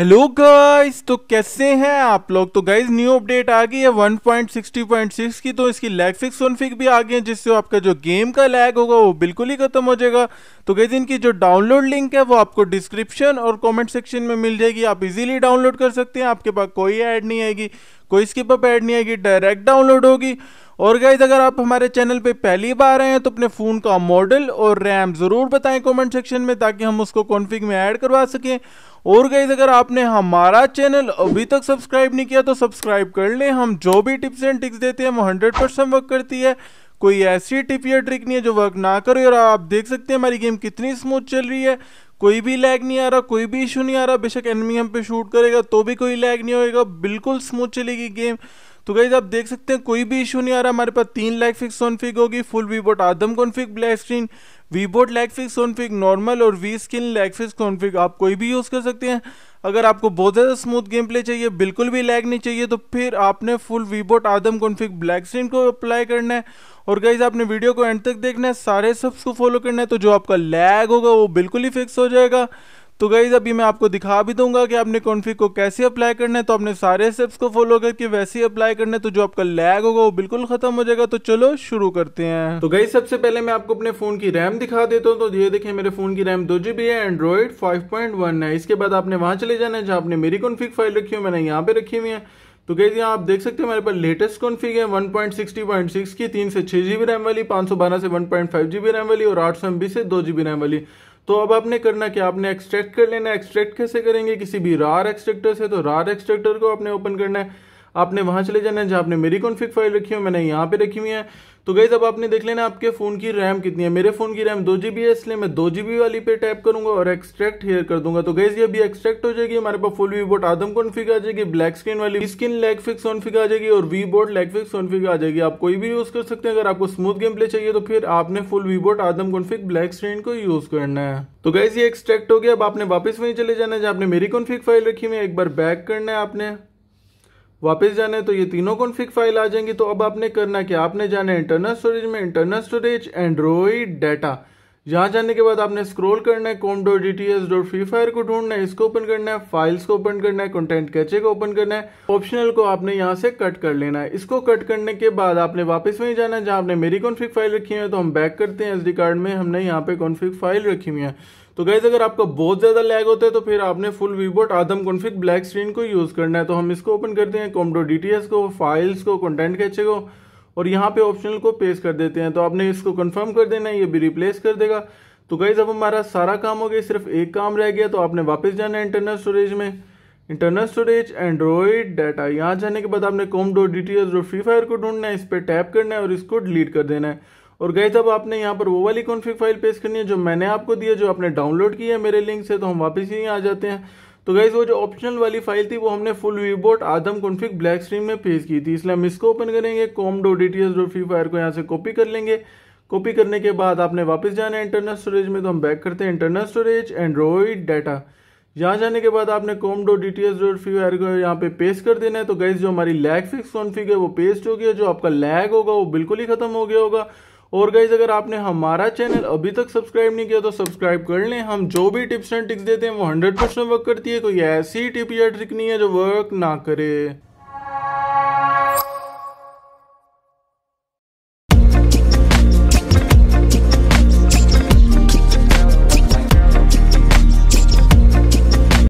hello guys तो कैसे हैं आप लोग तो गाइस न्यू अपडेट आ गई है 1.60.6 की तो इसकी लैग फिक्स वन फिक भी आ गई है जिससे आपका जो गेम का लैग होगा वो बिल्कुल ही खत्म हो जाएगा तो गाइस इनकी जो डाउनलोड लिंक है वो आपको डिस्क्रिप्शन और कमेंट सेक्शन में मिल जाएगी आप इजीली डाउनलोड कर सकते हैं आपके पास कोई ऐड नहीं आएगी कोई इसके पर ऐड नहीं आएगी डायरेक्ट डाउनलोड होगी और गाइज अगर आप हमारे चैनल पे पहली बार आए हैं तो अपने फ़ोन का मॉडल और रैम ज़रूर बताएं कमेंट सेक्शन में ताकि हम उसको कॉन्फ़िग में ऐड करवा सकें और गाइज अगर आपने हमारा चैनल अभी तक सब्सक्राइब नहीं किया तो सब्सक्राइब कर लें हम जो भी टिप्स एंड टिक्स देते हैं वो हंड्रेड परसेंट वर्क करती है कोई ऐसी टिप या ट्रिक नहीं है जो वर्क ना करे और आप देख सकते हैं हमारी गेम कितनी स्मूथ चल रही है कोई भी लैग नहीं आ रहा कोई भी इशू नहीं आ रहा बेशक एनमी हम पे शूट करेगा तो भी कोई लैग नहीं होएगा बिल्कुल स्मूथ चलेगी गेम तो गाइज आप देख सकते हैं कोई भी इशू नहीं आ रहा हमारे पास तीन लैग फिक्स कॉन्फिग होगी फुल वीबोट आदम कॉन्फिग ब्लैक स्क्रीन वीबोट लैग फिक्स कॉन्फिग नॉर्मल और V skin lag fix config आप कोई भी यूज़ कर सकते हैं अगर आपको बहुत ज़्यादा स्मूथ गेम प्ले चाहिए बिल्कुल भी लैग नहीं चाहिए तो फिर आपने फुल वीबोट आदम कॉन्फिग ब्लैक स्क्रीन को अप्लाई करना है और गाइज आपने वीडियो को एंड तक देखना है सारे सब्स को फॉलो करना है तो जो आपका लैग होगा वो बिल्कुल ही फिक्स हो जाएगा तो गाइज अभी मैं आपको दिखा भी दूंगा कि आपने कॉन्फिग को कैसे अप्लाई करना है तो आपने सारे स्टेप्स को फॉलो करके वैसे ही अप्लाई करना है तो जो आपका लैग होगा वो बिल्कुल खत्म हो जाएगा तो चलो शुरू करते हैं तो गाइज सबसे पहले मैं आपको अपने फोन की रैम दिखा देता हूँ तो ये देखिए मेरे फोन की रैम दो जीबी है एंड्रॉइड फाइव है इसके बाद आपने वहां चले जाना है जहाँ आपने मेरी कॉन्फिग फाइल रखी हुई मैंने यहाँ पे रखी हुई है तो गई यहाँ आप देख सकते हैं हमारे पास लेटेस्ट कॉन्फिग है 1.60.6 की तीन से छह जी रैम वाली 512 से 1.5 जीबी रैम वाली और आठ सौ से दो जीबी रैम वाली तो अब आपने करना क्या आपने एक्सट्रैक्ट कर लेना एक्सट्रैक्ट कैसे करेंगे किसी भी रार एक्सट्रैक्टर से तो रार एक्सट्रैक्टर को आपने ओपन करना है आपने वहाँ चले जाना है जहाँ आपने मेरी कॉन्फ़िग फाइल रखी हुई मैंने यहाँ पे रखी हुई है तो गई अब आपने देख लेना आपके फ़ोन की रैम कितनी है मेरे फ़ोन की रैम दो जी है इसलिए मैं दो जी वाली पे टैप करूंगा और एक्सट्रैक्ट हेयर कर दूंगा तो गई ये अभी एक्सट्रैक्ट हो जाएगी हमारे पास full V bot Adam config आ जाएगी ब्लैक स्क्रीन वाली स्किन लेग फिक्स फिक आ जाएगी और वी बोट लेग फिक्स ऑनफिक आ जाएगी आप कोई भी यूज़ कर सकते हैं अगर आपको स्मूथ गेम प्ले चाहिए तो फिर आपने full V bot Adam config black screen को यूज़ करना है तो गैस ये एक्सट्रैक्ट हो गया अब आपने वापस वहीं चले जाना है जहाँ आपने मेरी कॉन्फिक फाइल रखी हुई है एक बार बैक करना है आपने वापस जाना है तो ये तीनों कॉन्फ़िग फाइल आ जाएंगी तो अब आपने करना क्या आपने जाना है इंटरनल स्टोरेज में इंटरनल स्टोरेज एंड्रॉइड डाटा यहां जाने के बाद आपने स्क्रॉल करना है com dot D T S dot Free Fire को ढूंढना है इसको ओपन करना है फाइल्स को ओपन करना है कंटेंट कैचे को ओपन करना है ऑप्शनल को आपने यहां से कट कर लेना है इसको कट करने के बाद आपने वापस वहीं जाना है जहां आपने मेरी कॉन्फ्लिक फाइल रखी है तो हम बैक करते हैं डी कार्ड में हमने यहाँ पे कॉन्फिक फाइल रखी हुई है तो गैस तो अगर आपका बहुत ज्यादा लैग होता है तो फिर आपने full वीबोट Adam config black screen को यूज करना है तो हम इसको ओपन करते हैं कॉम्डो डी टी एस को फाइल्स को कॉन्टेंट कैचे को और यहाँ पे ऑप्शनल को पेश कर देते हैं तो आपने इसको कंफर्म कर देना है ये भी रिप्लेस कर देगा तो गाइज अब हमारा सारा काम हो गया सिर्फ एक काम रह गया तो आपने वापस जाना है इंटरनल स्टोरेज में इंटरनल स्टोरेज एंड्रॉयड डाटा यहाँ जाने के बाद आपने com dot D T Free Fire को ढूंढना है इस पर टैप करना है और इसको डिलीट कर देना है और गाइज अब आपने यहाँ पर वो वाली कॉन्फ़िग फाइल पेश करनी है जो मैंने आपको दिया जो आपने डाउनलोड की है मेरे लिंक से तो हम वापस ही आ जाते हैं तो गाइज वो जो ऑप्शनल वाली फाइल थी वो हमने full वीबोट Adam config black stream में पेज की थी इसलिए हम इसको ओपन करेंगे com dot D T S dot Free Fire को यहाँ से कॉपी कर लेंगे कॉपी करने के बाद आपने वापस जाना है इंटरनल स्टोरेज में तो हम बैक करते हैं इंटरनल स्टोरेज एंड्रॉइड डाटा यहाँ जाने के बाद आपने com dot D T S dot Free Fire को यहाँ पे पेस्ट कर देना है तो गाइज जो हमारी लैग फिक्स कॉन्फिग है वो पेस्ट हो गया जो आपका लैग होगा वो बिल्कुल ही खत्म हो गया होगा और गाइज अगर आपने हमारा चैनल अभी तक सब्सक्राइब नहीं किया तो सब्सक्राइब कर लें हम जो भी टिप्स एंड ट्रिक्स देते हैं वो हंड्रेड परसेंट वर्क करती है कोई ऐसी टिप या ट्रिक नहीं है जो वर्क ना करे